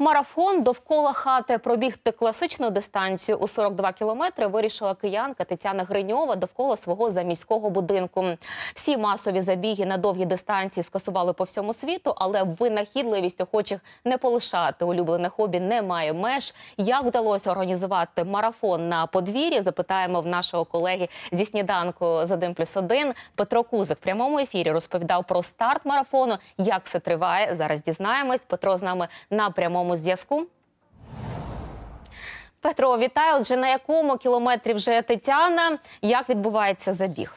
Марафон довкола хати пробігти класичну дистанцію у 42 кілометри. Вирішила киянка Тетяна Гриньова довкола свого заміського будинку. Всі масові забіги на довгі дистанції скасували по всьому світу, але винахідливість охочих не полишати улюблене хобі немає меж. Як вдалося організувати марафон на подвір'ї? Запитаємо в нашого колеги зі сніданку з 1 плюс 1 Петро Кузик. В Прямому ефірі розповідав про старт марафону. Як все триває зараз? Дізнаємось. Петро з нами на прямому прямому зв'язку. Петро, вітаю. Отже, на якому кілометрі вже Тетяна? Як відбувається забіг?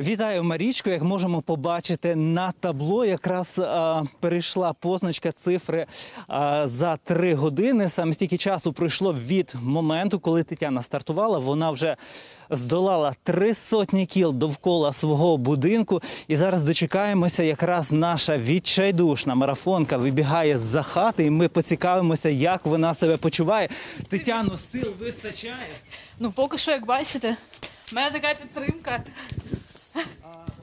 Вітаю, Марічко. Як можемо побачити на табло, якраз а, перейшла позначка цифри а, за три години. Саме стільки часу пройшло від моменту, коли Тетяна стартувала. Вона вже здолала три сотні кіл довкола свого будинку. І зараз дочекаємося, якраз наша відчайдушна марафонка вибігає з-за хати, і ми поцікавимося, як вона себе почуває. Тетяно, сил вистачає. Ну поки що, як бачите, в мене така підтримка.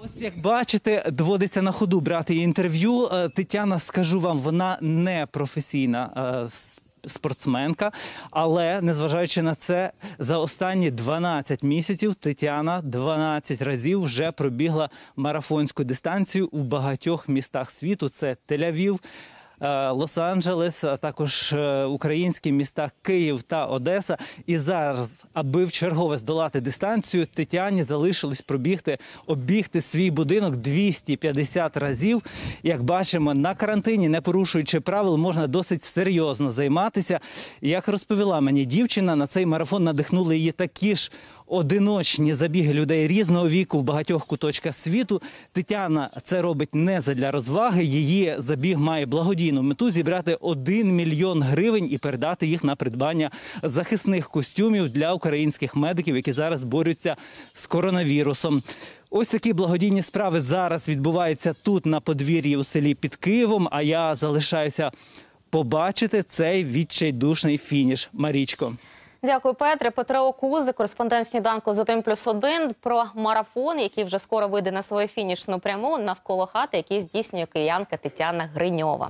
Ось як бачите, доводиться на ходу брати інтерв'ю. Е, Тетяна, скажу вам, вона не професійна е, спортсменка, але незважаючи на це, за останні 12 місяців Тетяна 12 разів вже пробігла марафонську дистанцію у багатьох містах світу. Це Тель-Авів, Е, Лос-Анджелес, а також е, українські міста Київ та Одеса. І зараз, аби в чергове здолати дистанцію, Тетяні залишилось пробігти, обігти свій будинок 250 разів. Як бачимо, на карантині, не порушуючи правил, можна досить серйозно займатися. Як розповіла мені дівчина, на цей марафон надихнули її такі ж одиночні забіги людей різного віку в багатьох куточках світу. Тетяна це робить не задля розваги. Її забіг має благодійну мету зібрати 1 мільйон гривень і передати їх на придбання захисних костюмів для українських медиків, які зараз борються з коронавірусом. Ось такі благодійні справи зараз відбуваються тут на подвір'ї у селі під Києвом. А я залишаюся побачити цей відчайдушний фініш, Марічко. Дякую, Петре. Петро Окузи, кореспондент сніданку з 1 плюс один. про марафон, який вже скоро вийде на свою фінішну пряму навколо хати, який здійснює киянка Тетяна Гриньова.